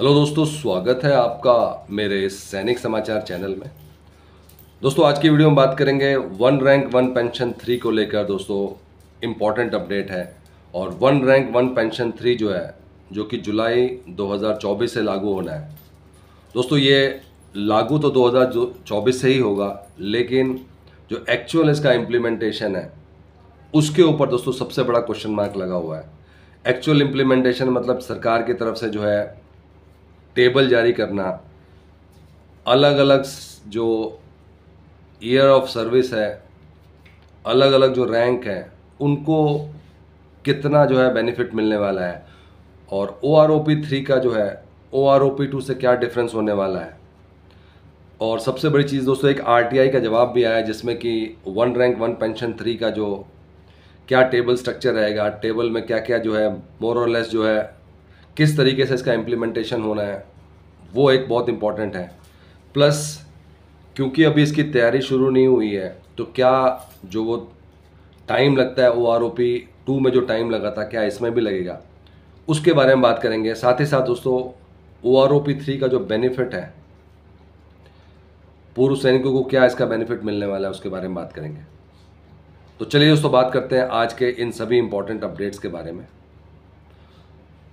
hello दोस्तों स्वागत है आपका मेरे सैनिक समाचार चैनल में दोस्तों आज की वीडियो में बात करेंगे one rank one pension three को लेकर दोस्तों इम्पॉर्टेंट अपडेट है और one rank one pension three जो है जो कि जुलाई 2024 से लागू होना है दोस्तों ये लागू तो 2024 से ही होगा लेकिन जो एक्चुअल इसका इम्प्लीमेंटेशन है उसके ऊपर दोस्तों सबसे बड़ा क्वेश्चन मार्क लगा हुआ है एक्चुअल इम्प्लीमेंटेशन मतलब सरकार की तरफ से जो है टेबल जारी करना अलग अलग जो ईयर ऑफ सर्विस है अलग अलग जो रैंक है उनको कितना जो है बेनिफिट मिलने वाला है और O R O P three का जो है O R O P two से क्या डिफरेंस होने वाला है और सबसे बड़ी चीज़ दोस्तों एक आर टी आई का जवाब भी आया है जिसमें कि one rank one pension three का जो क्या टेबल स्ट्रक्चर रहेगा टेबल में क्या क्या जो है मोर और लेस जो है किस तरीके से इसका इम्प्लीमेंटेशन होना है वो एक बहुत इम्पॉर्टेंट है प्लस क्योंकि अभी इसकी तैयारी शुरू नहीं हुई है तो क्या जो वो टाइम लगता है O R O P two में जो टाइम लगा था क्या इसमें भी लगेगा उसके बारे में बात करेंगे साथ ही साथ दोस्तों O R O P three का जो बेनिफिट है पूर्व सैनिकों को क्या इसका बेनिफिट मिलने वाला है उसके बारे में बात करेंगे तो चलिए दोस्तों बात करते हैं आज के इन सभी इंपॉर्टेंट अपडेट्स के बारे में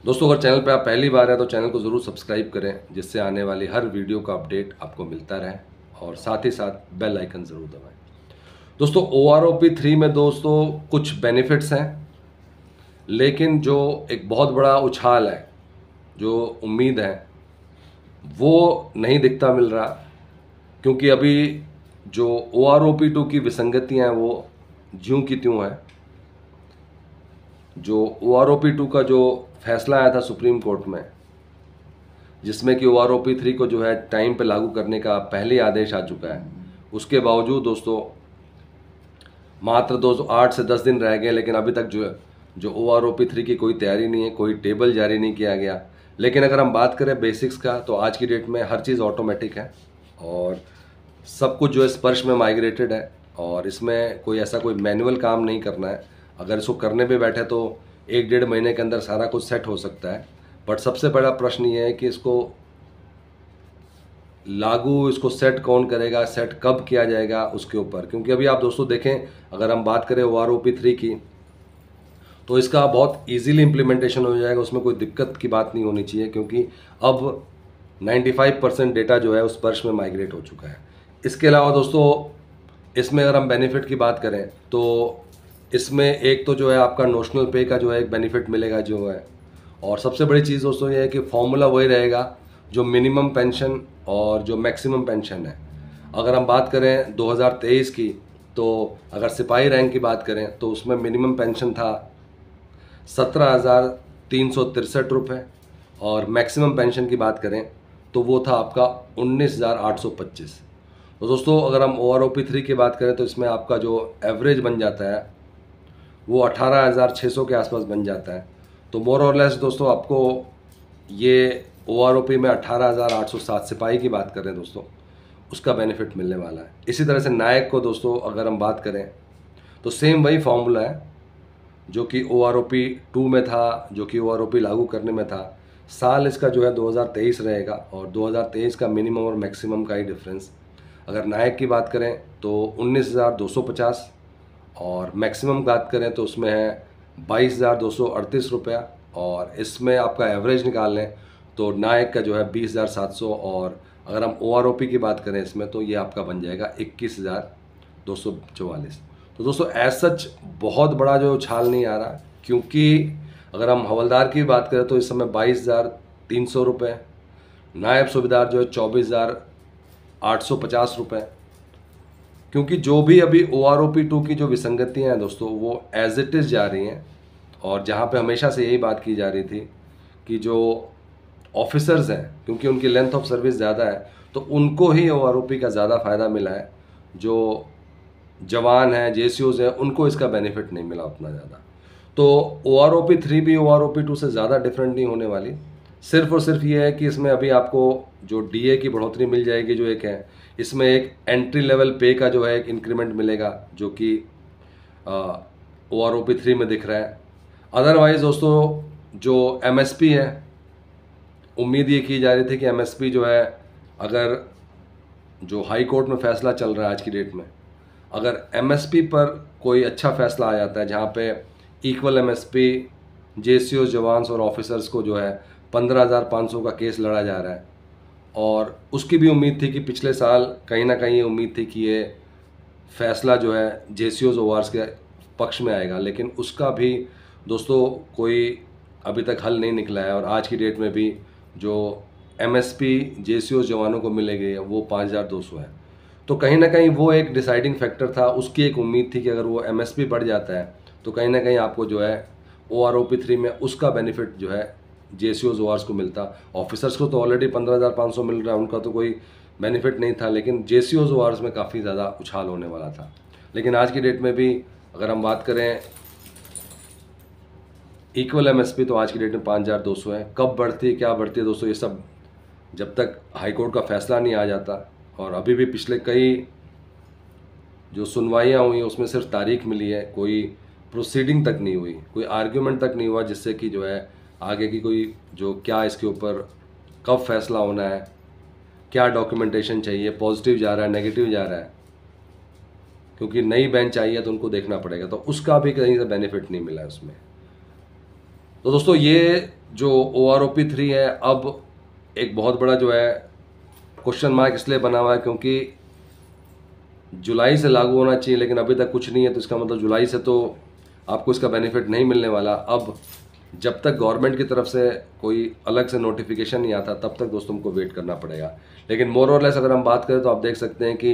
दोस्तों अगर चैनल पर आप पहली बार हैं तो चैनल को ज़रूर सब्सक्राइब करें जिससे आने वाली हर वीडियो का अपडेट आपको मिलता रहे और साथ ही साथ बेल आइकन ज़रूर दबाएं दोस्तों O R O P three में दोस्तों कुछ बेनिफिट्स हैं लेकिन जो एक बहुत बड़ा उछाल है जो उम्मीद है वो नहीं दिखता मिल रहा क्योंकि अभी जो O R O P two की विसंगतियाँ हैं वो ज्यों की त्यों हैं जो O R O P two का जो फैसला आया था सुप्रीम कोर्ट में जिसमें कि O R O P three को जो है टाइम पे लागू करने का पहले आदेश आ चुका है उसके बावजूद दोस्तों मात्र सौ आठ से दस दिन रह गए लेकिन अभी तक जो है जो O R O P three की कोई तैयारी नहीं है कोई टेबल जारी नहीं किया गया लेकिन अगर हम बात करें बेसिक्स का तो आज की डेट में हर चीज़ ऑटोमेटिक है और सब कुछ जो है स्पर्श में माइग्रेटेड है और इसमें कोई ऐसा कोई मैनुअल काम नहीं करना है अगर इसको करने पर बैठे तो एक डेढ़ महीने के अंदर सारा कुछ सेट हो सकता है बट सबसे बड़ा प्रश्न ये है कि इसको लागू इसको सेट कौन करेगा सेट कब किया जाएगा उसके ऊपर क्योंकि अभी आप दोस्तों देखें अगर हम बात करें O R O P three की तो इसका बहुत इजीली इम्प्लीमेंटेशन हो जाएगा उसमें कोई दिक्कत की बात नहीं होनी चाहिए क्योंकि अब 95 परसेंट डेटा जो है उस वर्ष में माइग्रेट हो चुका है इसके अलावा दोस्तों इसमें अगर हम बेनिफिट की बात करें तो इसमें एक तो जो है आपका नोशनल पे का जो है एक बेनिफिट मिलेगा जो है और सबसे बड़ी चीज़ दोस्तों ये है कि फॉर्मूला वही रहेगा जो मिनिमम पेंशन और जो मैक्सिमम पेंशन है अगर हम बात करें 2023 की तो अगर सिपाही रैंक की बात करें तो उसमें मिनिमम पेंशन था सत्रह हज़ार तीन सौ तिरसठ रुपये और मैक्सिमम पेंशन की बात करें तो वो था आपका उन्नीस हज़ार आठ सौ पच्चीस तो दोस्तों अगर हम O R O P three की बात करें तो इसमें आपका जो एवरेज बन जाता है वो अठारह हज़ार छः सौ के आसपास बन जाता है तो मोर और लेस दोस्तों आपको ये ओ आर ओ पी में अठारह हज़ार आठ सौ सात सिपाही की बात करें दोस्तों उसका बेनिफिट मिलने वाला है इसी तरह से नायक को दोस्तों अगर हम बात करें तो सेम वही फॉर्मूला है जो कि O R O P two में था जो कि ओ आर ओ पी लागू करने में था साल इसका जो है 2023 रहेगा और 2023 का मिनिमम और मैक्सिमम का ही डिफरेंस अगर नायक की बात करें तो पचास और मैक्सिमम बात करें तो उसमें है बाईस हज़ार दो सौ अड़तीस रुपया और इसमें आपका एवरेज निकाल लें तो नायक का जो है बीस हज़ार सात सौ और अगर हम ओ की बात करें इसमें तो ये आपका बन जाएगा इक्कीस हज़ार दो सौ चौवालीस तो दोस्तों एज सच बहुत बड़ा जो उछाल नहीं आ रहा क्योंकि अगर हम हवलदार की बात करें तो इस समय बाईस हज़ार तीन सौ रुपये नायब सूबेदार जो है चौबीस हज़ार आठ सौ पचास रुपये क्योंकि जो भी अभी O R O P two की जो विसंगतियाँ हैं दोस्तों वो एज इट इज़ जा रही हैं और जहाँ पे हमेशा से यही बात की जा रही थी कि जो ऑफिसर्स हैं क्योंकि उनकी लेंथ ऑफ सर्विस ज़्यादा है तो उनको ही ओ आर ओ पी का ज़्यादा फ़ायदा मिला है जो जवान हैं जे सी ओज़ हैं उनको इसका बेनिफिट नहीं मिला उतना ज़्यादा तो O R O P three भी O R O P two से ज़्यादा डिफरेंट नहीं होने वाली सिर्फ और सिर्फ ये है कि इसमें अभी आपको जो डीए की बढ़ोतरी मिल जाएगी जो एक है इसमें एक एंट्री लेवल पे का जो है एक इंक्रीमेंट मिलेगा जो कि O R O P three में दिख रहा है अदरवाइज दोस्तों जो एम एस पी है उम्मीद ये की जा रही थी कि एम एस पी जो है अगर जो हाई कोर्ट में फैसला चल रहा है आज की डेट में अगर पी पर कोई अच्छा फैसला आ जाता है जहाँ पे इक्वल सी ओ जवान्स और ऑफिसर्स को जो है पंद्रह हज़ार पाँच सौ का केस लड़ा जा रहा है और उसकी भी उम्मीद थी कि पिछले साल कहीं ना कहीं ये उम्मीद थी कि ये फैसला जो है जे सी ओज ओवार्स के पक्ष में आएगा लेकिन उसका भी दोस्तों कोई अभी तक हल नहीं निकला है और आज की डेट में भी जो M S P J C Os जवानों को मिलेगी वो पाँच हज़ार दो सौ है तो कहीं ना कहीं वो एक डिसाइडिंग फैक्टर था उसकी एक उम्मीद थी कि अगर वो एम एस पी बढ़ जाता है तो कहीं ना कहीं आपको जो है O R O P three में उसका बेनिफिट जो है जे सी को मिलता ऑफिसर्स को तो ऑलरेडी पंद्रह हज़ार पाँच सौ मिल रहा है उनका तो कोई बेनिफिट नहीं था लेकिन जे सी में काफ़ी ज़्यादा उछाल होने वाला था लेकिन आज की डेट में भी अगर हम बात करें इक्वल एमएसपी तो आज की डेट में पाँच हज़ार दो सौ है कब बढ़ती है क्या बढ़ती है दोस्तों ये सब जब तक हाई कोर्ट का फैसला नहीं आ जाता और अभी भी पिछले कई जो सुनवाइयाँ हुई उसमें सिर्फ तारीख मिली है कोई प्रोसीडिंग तक नहीं हुई कोई आर्ग्यूमेंट तक नहीं हुआ जिससे कि जो है आगे की कोई जो क्या इसके ऊपर कब फैसला होना है क्या डॉक्यूमेंटेशन चाहिए पॉजिटिव जा रहा है नेगेटिव जा रहा है क्योंकि नई बेंच आई है तो उनको देखना पड़ेगा तो उसका भी कहीं से बेनिफिट नहीं मिला है उसमें तो दोस्तों ये जो O R O P three है अब एक बहुत बड़ा जो है क्वेश्चन मार्क इसलिए बना हुआ है क्योंकि जुलाई से लागू होना चाहिए लेकिन अभी तक कुछ नहीं है तो इसका मतलब जुलाई से तो आपको इसका बेनिफिट नहीं मिलने वाला अब जब तक गवर्नमेंट की तरफ से कोई अलग से नोटिफिकेशन नहीं आता तब तक दोस्तों को वेट करना पड़ेगा लेकिन मोर और लेस अगर हम बात करें तो आप देख सकते हैं कि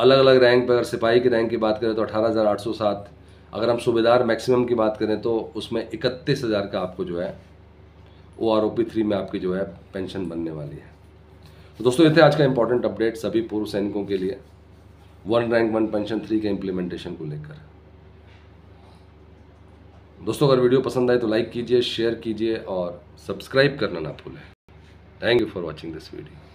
अलग अलग रैंक पर अगर सिपाही की रैंक की बात करें तो अठारह अगर हम सूबेदार मैक्सिमम की बात करें तो उसमें इकतीस हज़ार का आपको जो है O R O P three में आपकी जो है पेंशन बनने वाली है तो दोस्तों ये थे आज का इंपॉर्टेंट अपडेट सभी पूर्व सैनिकों के लिए one rank one pension three के इम्प्लीमेंटेशन को लेकर दोस्तों अगर वीडियो पसंद आए तो लाइक कीजिए शेयर कीजिए और सब्सक्राइब करना ना भूलें thank you for watching this video